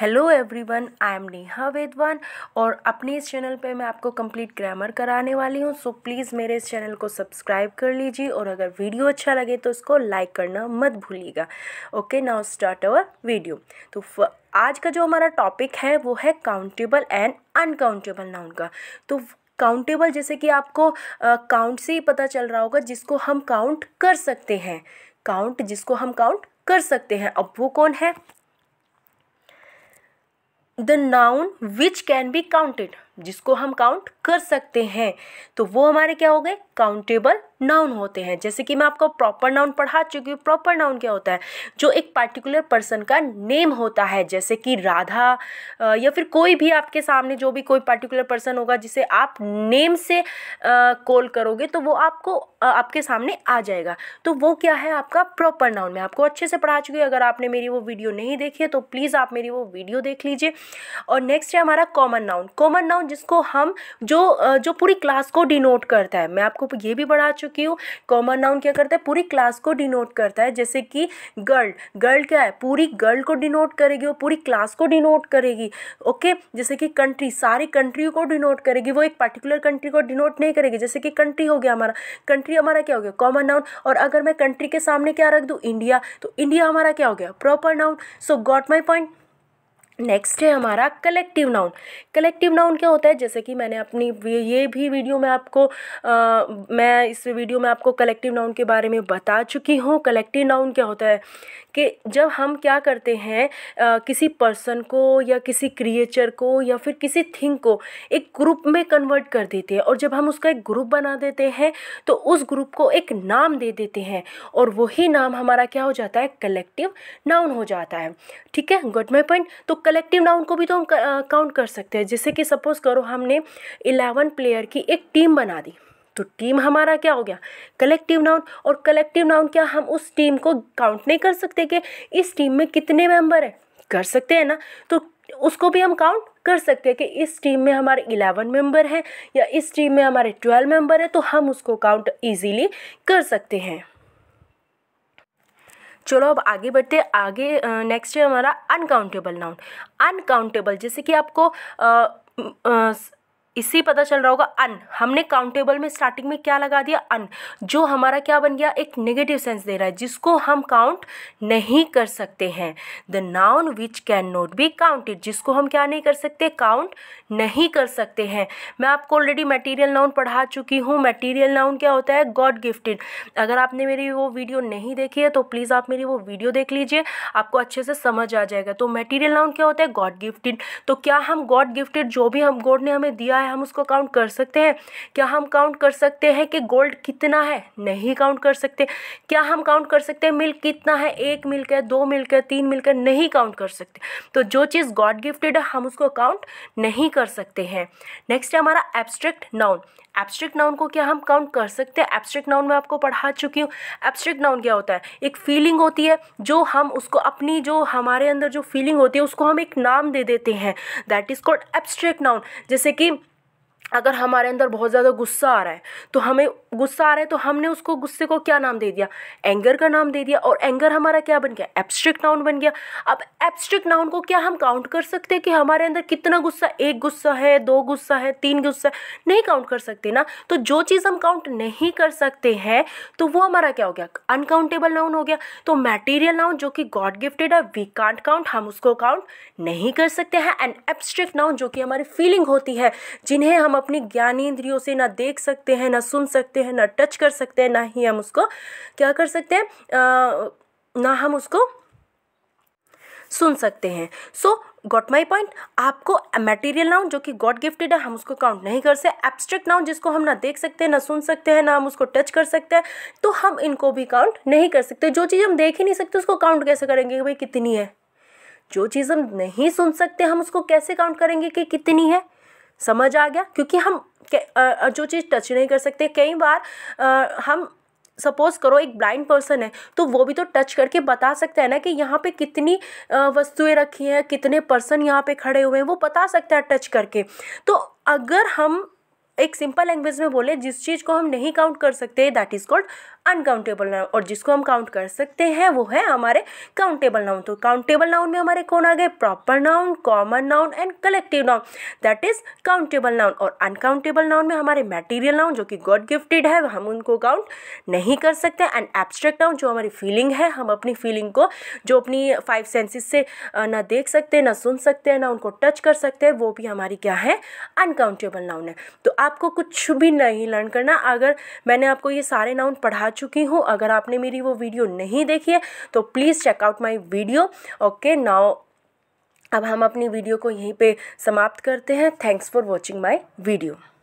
hello everyone I am Neha Vedwan और अपने इस चैनल पे मैं आपको कंप्लीट ग्रामर कराने वाली हूँ सो प्लीज़ मेरे इस चैनल को सब्सक्राइब कर लीजिए और अगर वीडियो अच्छा लगे तो उसको लाइक करना मत भूलिएगा okay now start our video तो आज का जो हमारा टॉपिक है वो है काउंटेबल एंड अनकाउंटेबल नाउन का तो काउंटेबल जैसे कि आपको काउंट uh, से ही पता चल रहा होगा जिसको हम काउंट कर सकते हैं काउंट जिसको हम काउंट कर सकते हैं अब वो कौन है the noun which can be counted जिसको हम काउंट कर सकते हैं तो वो हमारे क्या हो गए काउंटेबल नाउन होते हैं जैसे कि मैं आपको प्रॉपर नाउन पढ़ा चुकी हूँ प्रॉपर नाउन क्या होता है जो एक पार्टिकुलर पर्सन का नेम होता है जैसे कि राधा या फिर कोई भी आपके सामने जो भी कोई पार्टिकुलर पर्सन होगा जिसे आप नेम से कॉल करोगे तो वो आपको आपके सामने आ जाएगा तो वो क्या है आपका प्रॉपर नाउन मैं आपको अच्छे से पढ़ा चुकी हूँ अगर आपने मेरी वो वीडियो नहीं देखी है तो प्लीज़ आप मेरी वो वीडियो देख लीजिए और नेक्स्ट है हमारा कॉमन नाउन कॉमन नाउन जिसको हम जो जो जो पूरी क्लास को डिनोट करता है मैं आपको ये भी बढ़ा चुकी हूँ कॉमन नाउन क्या करता है पूरी क्लास को डिनोट करता है जैसे कि गर्ल गर्ल क्या है पूरी गर्ल को डिनोट करेगी वो पूरी क्लास को डिनोट करेगी ओके जैसे कि कंट्री सारी कंट्री को डिनोट करेगी वो एक पर्टिकुलर कंट्री को डिनोट नहीं करेगी जैसे कि कंट्री हो गया हमारा कंट्री हमारा क्या हो गया कॉमन नाउन और अगर मैं कंट्री के सामने क्या रख दूँ इंडिया तो इंडिया हमारा क्या हो गया proper noun so got my point next है हमारा कलेक्टिव नाउन कलेक्टिव नाउन क्या होता है जैसे कि मैंने अपनी ये भी वीडियो में आपको आ, मैं इस वीडियो में आपको कलेक्टिव नाउन के बारे में बता चुकी हूँ कलेक्टिव नाउन क्या होता है कि जब हम क्या करते हैं आ, किसी पर्सन को या किसी क्रिएचर को या फिर किसी थिंग को एक ग्रुप में कन्वर्ट कर देते हैं और जब हम उसका एक ग्रुप बना देते हैं तो उस ग्रुप को एक नाम दे देते हैं और वही नाम हमारा क्या हो जाता है कलेक्टिव नाउन हो जाता है ठीक है गुड माई पॉइंट तो कलेक्टिव नाउन को भी तो हम काउंट कर सकते हैं जैसे कि सपोज करो हमने इलेवन प्लेयर की एक टीम बना दी तो टीम हमारा क्या हो गया कलेक्टिव नाउन और कलेक्टिव नाउन क्या हम उस टीम को काउंट नहीं कर सकते कि इस टीम में कितने मेंबर हैं कर सकते हैं ना तो उसको भी हम काउंट कर सकते हैं कि इस टीम में हमारे इलेवन मेंबर हैं या इस टीम में हमारे ट्वेल्व मेंबर हैं तो हम उसको काउंट ईजीली कर सकते हैं चलो अब आगे बढ़ते आगे नेक्स्ट है हमारा अनकाउंटेबल नाउन अनकाउंटेबल जैसे कि आपको आ, आ, इससे पता चल रहा होगा अन हमने काउंटेबल में स्टार्टिंग में क्या लगा दिया अन जो हमारा क्या बन गया एक नेगेटिव सेंस दे रहा है जिसको हम काउंट नहीं कर सकते हैं the noun which cannot be counted जिसको हम क्या नहीं कर सकते काउंट नहीं कर सकते हैं मैं आपको ऑलरेडी मटीरियल नाउन पढ़ा चुकी हूँ मटीरियल नाउन क्या होता है गॉड गिफ्टेड अगर आपने मेरी वो वीडियो नहीं देखी है तो प्लीज़ आप मेरी वो वीडियो देख लीजिए आपको अच्छे से समझ आ जाएगा तो मेटीरियल नाउन क्या होता है गॉड गिफ्टेड तो क्या हम गॉड गिफ्टेड जो भी हम गॉड ने हमें दिया है है हम उसको काउंट कर सकते हैं क्या हम काउंट कर सकते हैं कि गोल्ड कितना है नहीं काउंट कर सकते क्या हम काउंट कर सकते हैं मिल्क कितना है एक मिल्क है दो मिल्क है तीन मिल्क है नहीं काउंट कर सकते तो जो चीज़ गॉड गिफ्टेड है हम उसको काउंट नहीं कर सकते हैं नेक्स्ट है हमारा एब्स्ट्रैक्ट नाउन एब्स्ट्रैक्ट नाउन को क्या हम काउंट कर सकते हैं एब्स्ट्रैक्ट नाउन में आपको पढ़ा चुकी हूँ एब्स्ट्रैक्ट नाउन क्या होता है एक फीलिंग होती है जो हम उसको अपनी जो हमारे अंदर जो फीलिंग होती है उसको हम एक नाम दे देते हैं that is called abstract noun जैसे कि अगर हमारे अंदर बहुत ज़्यादा गुस्सा आ रहा है तो हमें गुस्सा आ रहा है तो हमने उसको गुस्से को क्या नाम दे दिया एंगर का नाम दे दिया और एंगर हमारा क्या बन गया एब्स्ट्रिक्ट नाउन बन गया अब एब्स्ट्रिक्ट नाउन को क्या हम काउंट कर सकते हैं कि हमारे अंदर कितना गुस्सा एक गुस्सा है दो गुस्सा है तीन गुस्सा है नहीं काउंट कर सकते ना तो जो चीज़ हम काउंट नहीं कर सकते हैं तो वो हमारा क्या हो गया अनकाउंटेबल नाउन हो गया तो मैटीरियल नाउन जो कि गॉड गिफ्टेड है वी कांट काउंट हम उसको काउंट नहीं कर सकते हैं एंड एब्स्ट्रिक्ट नाउन जो कि हमारी फीलिंग होती है जिन्हें हम अपनी ज्ञानेंद्रियों से ना देख सकते हैं ना सुन सकते हैं ना टच कर सकते हैं ना ही हम उसको क्या कर सकते हैं ना हम उसको सुन सकते हैं सो गॉट माई पॉइंट आपको मटेरियल नाउन जो कि गॉड गिफ्टेड है हम उसको काउंट नहीं कर सकते एब्स्ट्रैक्ट नाउन जिसको हम ना देख सकते हैं ना सुन सकते हैं ना हम उसको टच कर सकते हैं तो हम इनको भी काउंट नहीं कर सकते जो चीज़ हम देख ही नहीं सकते उसको काउंट कैसे करेंगे कि भाई कितनी है जो चीज़ हम नहीं सुन सकते हम उसको कैसे काउंट करेंगे कि कितनी है समझ आ गया क्योंकि हम जो चीज़ टच नहीं कर सकते कई बार हम सपोज करो एक ब्लाइंड पर्सन है तो वो भी तो टच करके बता सकता है ना कि यहाँ पे कितनी वस्तुएं रखी हैं कितने पर्सन यहाँ पे खड़े हुए हैं वो बता सकता है टच करके तो अगर हम एक सिंपल लैंग्वेज में बोले जिस चीज़ को हम नहीं काउंट कर सकते that is called uncountable noun और जिसको हम काउंट कर सकते हैं वो है हमारे काउंटेबल नाउन तो काउंटेबल नाउन में हमारे कौन आ गए proper noun common noun and collective noun that is countable noun और अनकाउंटेबल नाउन में हमारे मेटीरियल नाउन जो कि गॉड गिफ्टेड है हम उनको काउंट नहीं कर सकते एंड एब्स्ट्रैक्ट नाउन जो हमारी फीलिंग है हम अपनी फीलिंग को जो अपनी फाइव सेंसेस से ना देख सकते ना सुन सकते हैं ना उनको टच कर सकते हैं वो भी हमारी क्या है अनकाउंटेबल नाउन है तो आपको कुछ भी नहीं लर्न करना अगर मैंने आपको ये सारे नाउन पढ़ा चुकी हूँ अगर आपने मेरी वो वीडियो नहीं देखी है तो please check out my video okay now अब हम अपनी वीडियो को यहीं पे समाप्त करते हैं thanks for watching my video